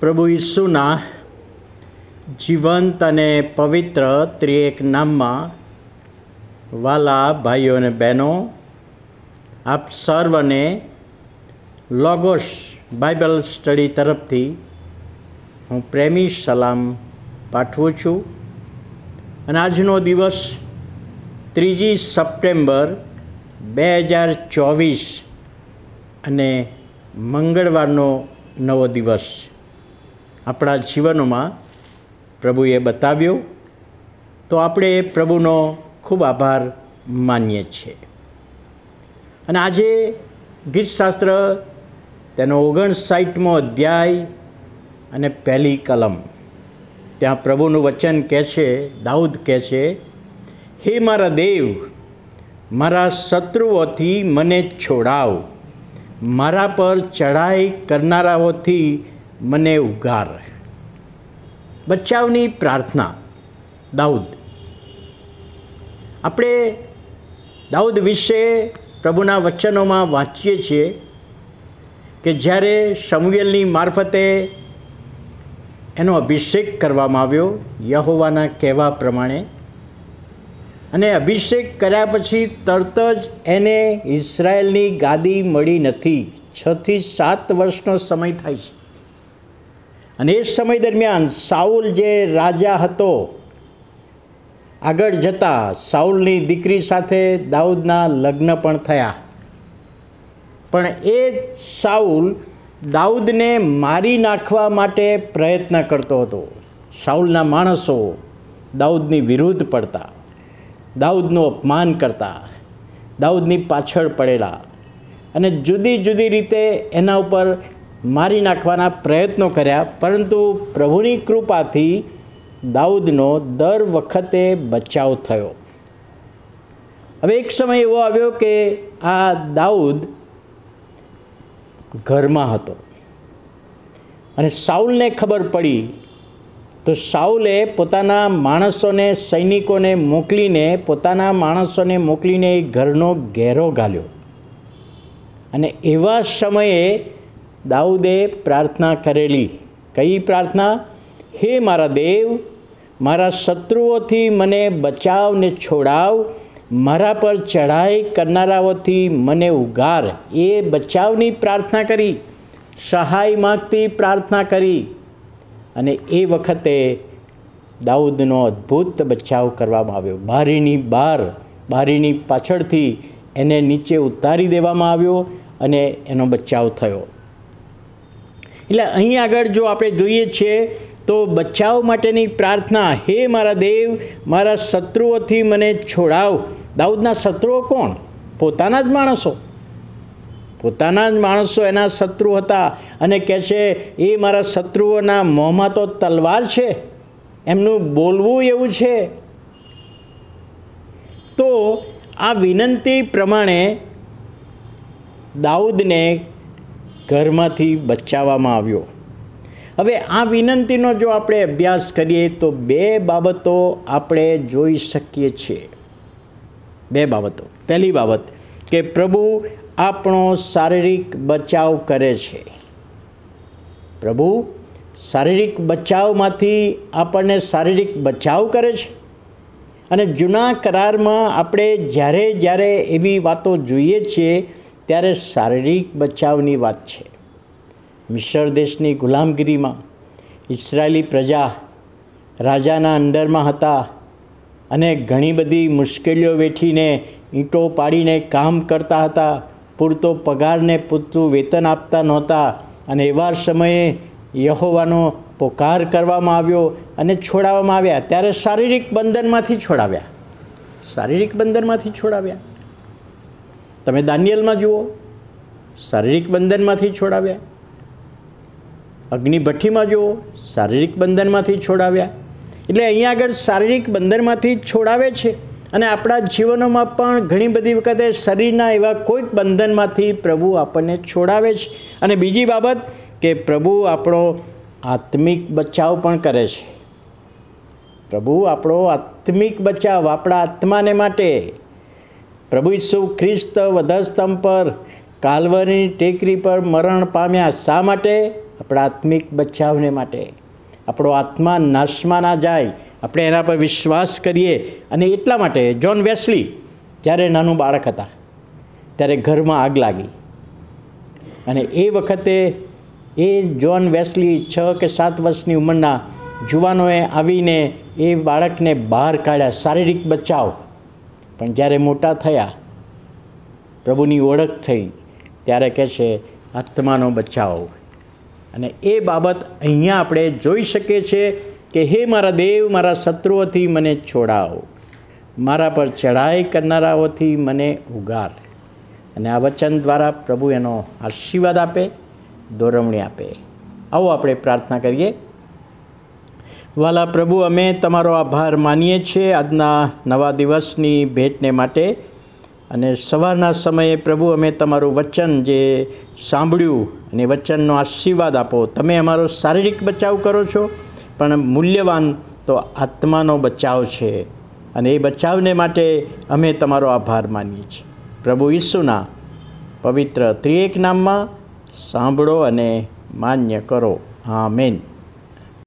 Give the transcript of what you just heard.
પ્રભુ ઈસુના જીવંત અને પવિત્ર ત્રિએક નામમાં વાલા ભાઈઓ અને બહેનો આપ સર્વને લોગોસ બાઇબલ સ્ટડી તરફથી હું પ્રેમી સલામ પાઠવું છું અને આજનો દિવસ ત્રીજી સપ્ટેમ્બર બે હજાર ચોવીસ અને મંગળવારનો નવો દિવસ આપણા જીવનોમાં પ્રભુએ બતાવ્યું તો આપણે પ્રભુનો ખૂબ આભાર માનીએ છીએ અને આજે ગીતશાસ્ત્ર તેનો ઓગણસાઠમો અધ્યાય અને પહેલી કલમ ત્યાં પ્રભુનું વચન કહે છે દાઉદ કહે છે હે મારા દેવ મારા શત્રુઓથી મને છોડાવ મારા પર ચઢાઈ કરનારાઓથી મને ઉગાર બચ્ચાઓની પ્રાર્થના દાઉદ આપણે દાઉદ વિશે પ્રભુના વચનોમાં વાંચીએ છીએ કે જ્યારે સમુએલની મારફતે એનો અભિષેક કરવામાં આવ્યો યહોવાના કહેવા પ્રમાણે અને અભિષેક કર્યા પછી તરત જ એને ઇઝરાયલની ગાદી મળી નથી છથી સાત વર્ષનો સમય થાય છે અને એ સમય દરમિયાન સાઉલ જે રાજા હતો આગળ જતાં સાઉલની દીકરી સાથે દાઉદના લગ્ન પણ થયા પણ એ સાઉલ દાઉદને મારી નાખવા માટે પ્રયત્ન કરતો હતો સાઉલના માણસો દાઉદની વિરુદ્ધ પડતા દાઉદનું અપમાન કરતા દાઉદની પાછળ પડેલા અને જુદી જુદી રીતે એના ઉપર મારી નાખવાના પ્રયત્નો કર્યા પરંતુ પ્રભુની કૃપાથી દાઉદનો દર વખતે બચાવ થયો હવે એક સમય એવો આવ્યો કે આ દાઉદ ઘરમાં હતો અને સાઉલને ખબર પડી તો સાઉલે પોતાના માણસોને સૈનિકોને મોકલીને પોતાના માણસોને મોકલીને એ ઘરનો ઘેરો ગાલ્યો અને એવા સમયે દાઉદે પ્રાર્થના કરેલી કઈ પ્રાર્થના હે મારા દેવ મારા શત્રુઓથી મને બચાવને છોડાવ મારા પર ચઢાઈ કરનારાઓથી મને ઉગાર એ બચાવની પ્રાર્થના કરી સહાય માગતી પ્રાર્થના કરી અને એ વખતે દાઉદનો અદ્ભુત બચાવ કરવામાં આવ્યો બારીની બાર બારીની પાછળથી એને નીચે ઉતારી દેવામાં આવ્યો અને એનો બચાવ થયો એટલે અહીં આગળ જો આપણે જોઈએ છીએ તો બચાવ માટેની પ્રાર્થના હે મારા દેવ મારા શત્રુઓથી મને છોડાવ દાઉદના શત્રુઓ કોણ પોતાના જ માણસો પોતાના જ માણસો એના શત્રુ હતા અને કહે છે એ મારા શત્રુઓના મોંમાં તો તલવાર છે એમનું બોલવું એવું છે તો આ વિનંતી પ્રમાણે દાઉદને ઘરમાંથી બચાવવામાં આવ્યો હવે આ વિનંતીનો જો આપણે અભ્યાસ કરીએ તો બે બાબતો આપણે જોઈ શકીએ છીએ બે બાબતો પહેલી બાબત કે પ્રભુ આપણો શારીરિક બચાવ કરે છે પ્રભુ શારીરિક બચાવમાંથી આપણને શારીરિક બચાવ કરે છે અને જૂના કરારમાં આપણે જ્યારે જ્યારે એવી વાતો જોઈએ છીએ ત્યારે શારીરિક બચાવની વાત છે મિશ્ર દેશની ગુલામગીરીમાં ઇસરાયેલી પ્રજા રાજાના અંડરમાં હતા અને ઘણી બધી મુશ્કેલીઓ વેઠીને ઈંટો પાડીને કામ કરતા હતા પૂરતો પગારને પૂરતું વેતન આપતા નહોતા અને એવા સમયે યહોવાનો પોકાર કરવામાં આવ્યો અને છોડાવવામાં આવ્યા ત્યારે શારીરિક બંધનમાંથી છોડાવ્યા શારીરિક બંધનમાંથી છોડાવ્યા તમે દાનિયલમાં જુઓ શારીરિક બંધનમાંથી છોડાવ્યા અગ્નિભઠ્ઠીમાં જુઓ શારીરિક બંધનમાંથી છોડાવ્યા એટલે અહીંયા આગળ શારીરિક બંધનમાંથી છોડાવે છે અને આપણા જીવનોમાં પણ ઘણી બધી વખતે શરીરના એવા કોઈક બંધનમાંથી પ્રભુ આપણને છોડાવે છે અને બીજી બાબત કે પ્રભુ આપણો આત્મિક બચાવ પણ કરે છે પ્રભુ આપણો આત્મિક બચાવ આપણા આત્માને માટે પ્રભુ ઈસુ ખ્રિસ્ત વધસ્તંભ પર કાલવરની ટેકરી પર મરણ પામ્યા શા માટે આપણા આત્મિક બચાવને માટે આપણો આત્મા નાશમાં ના જાય આપણે એના પર વિશ્વાસ કરીએ અને એટલા માટે જોન વેસ્લી જ્યારે નાનું બાળક હતા ત્યારે ઘરમાં આગ લાગી અને એ વખતે એ જોન વેસ્લી છ કે સાત વર્ષની ઉંમરના જુવાનોએ આવીને એ બાળકને બહાર કાઢ્યા શારીરિક બચાવ પણ જ્યારે મોટા થયા પ્રભુની ઓળખ થઈ ત્યારે કહે છે આત્માનો બચાવ અને એ બાબત અહીંયા આપણે જોઈ શકીએ છીએ કે હે મારા દેવ મારા શત્રુઓથી મને છોડાવો મારા પર ચઢાઈ કરનારાઓથી મને ઉગાર અને આ વચન દ્વારા પ્રભુ એનો આશીર્વાદ આપે દોરવણી આપે આવો આપણે પ્રાર્થના કરીએ વાલા પ્રભુ અમે તમારો આભાર માનીએ છીએ આજના નવા દિવસની ભેટને માટે અને સવારના સમયે પ્રભુ અમે તમારું વચન જે સાંભળ્યું અને વચનનો આશીર્વાદ આપો તમે અમારો શારીરિક બચાવ કરો છો પણ મૂલ્યવાન તો આત્માનો બચાવ છે અને એ બચાવને માટે અમે તમારો આભાર માનીએ છીએ પ્રભુ ઈસુના પવિત્ર ત્રિએક નામમાં સાંભળો અને માન્ય કરો હા મેન